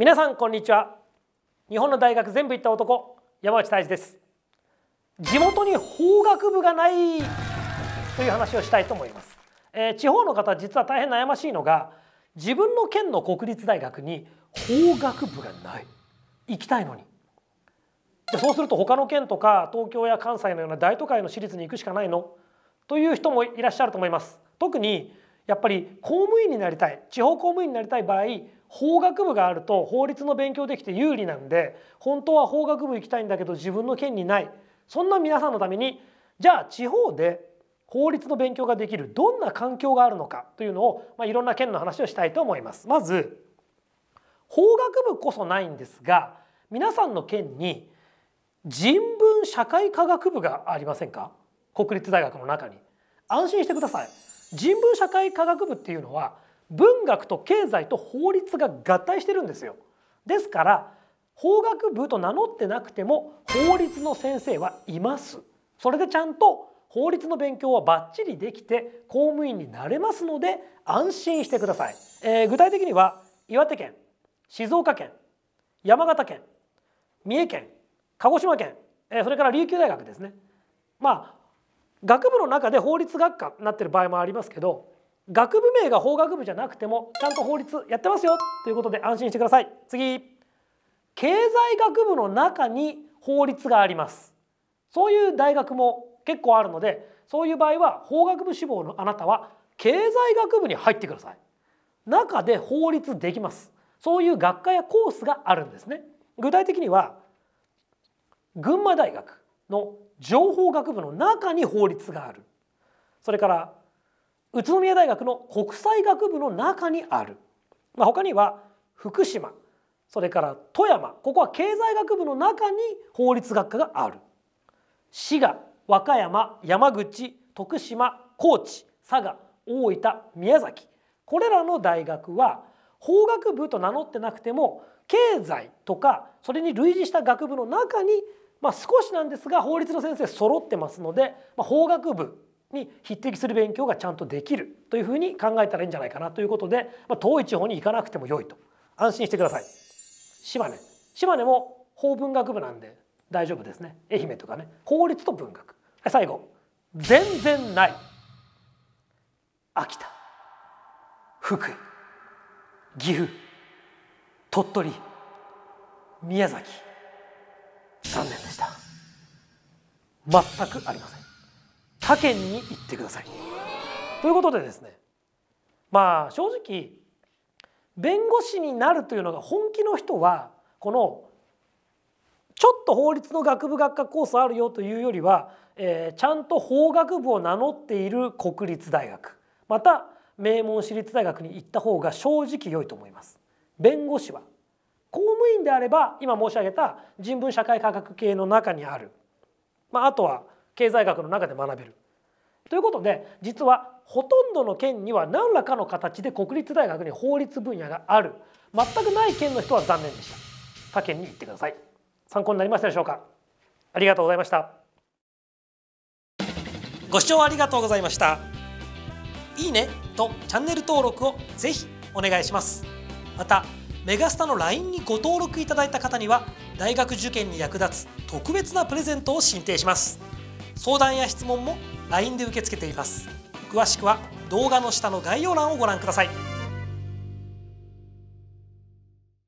皆さんこんにちは日本の大学全部行った男山内泰治です地元に法学部がないという話をしたいと思います、えー、地方の方実は大変悩ましいのが自分の県の国立大学に法学部がない行きたいのにでそうすると他の県とか東京や関西のような大都会の私立に行くしかないのという人もいらっしゃると思います特にやっぱり公務員になりたい地方公務員になりたい場合法学部があると法律の勉強できて有利なんで本当は法学部行きたいんだけど自分の権利ないそんな皆さんのためにじゃあ地方で法律の勉強ができるどんな環境があるのかというのを、まあ、いろんな県の話をしたいと思います。まず法学部こそないんですが皆さんの県に人文社会科学部がありませんか国立大学の中に安心してください人文社会科学部っていうのは文学と経済と法律が合体してるんですよ。ですから法学部と名乗ってなくても法律の先生はいます。それでちゃんと法律の勉強はバッチリできて公務員になれますので安心してください。えー、具体的には岩手県、静岡県、山形県、三重県、鹿児島県、えー、それから琉球大学ですね。まあ学部の中で法律学科になってる場合もありますけど学部名が法学部じゃなくてもちゃんと法律やってますよということで安心してください次経済学部の中に法律がありますそういう大学も結構あるのでそういう場合は法学部志望のあなたは経済学部に入ってください中で法律できますそういう学科やコースがあるんですね具体的には群馬大学の情報学部の中に法律があるそれから宇都宮大学の国際学部の中にある、まあ、他には福島それから富山ここは経済学部の中に法律学科がある滋賀和歌山山口徳島高知佐賀大分宮崎これらの大学は法学部と名乗ってなくても経済とかそれに類似した学部の中に、まあ、少しなんですが法律の先生揃ってますので、まあ、法学部に匹敵する勉強がちゃんとできるというふうに考えたらいいんじゃないかなということで、まあ、遠い地方に行かなくても良いと安心してください島根島根も法文学部なんで大丈夫ですね愛媛とかね法律と文学最後全然ない秋田福井岐阜鳥取宮崎残念でした全くありません他県に行ってください。ということでですねまあ正直弁護士になるというのが本気の人はこのちょっと法律の学部学科コースあるよというよりは、えー、ちゃんと法学部を名乗っている国立大学また名門私立大学に行った方が正直良いと思います。弁護士は公務員であれば今申し上げた人文社会科学系の中にある、まあ、あとは経済学の中で学べる。ということで実はほとんどの県には何らかの形で国立大学に法律分野がある全くない県の人は残念でした他県に行ってください参考になりましたでしょうかありがとうございましたご視聴ありがとうございましたいいねとチャンネル登録をぜひお願いしますまたメガスタの LINE にご登録いただいた方には大学受験に役立つ特別なプレゼントを進呈します相談や質問も LINE で受け付けています詳しくは動画の下の概要欄をご覧ください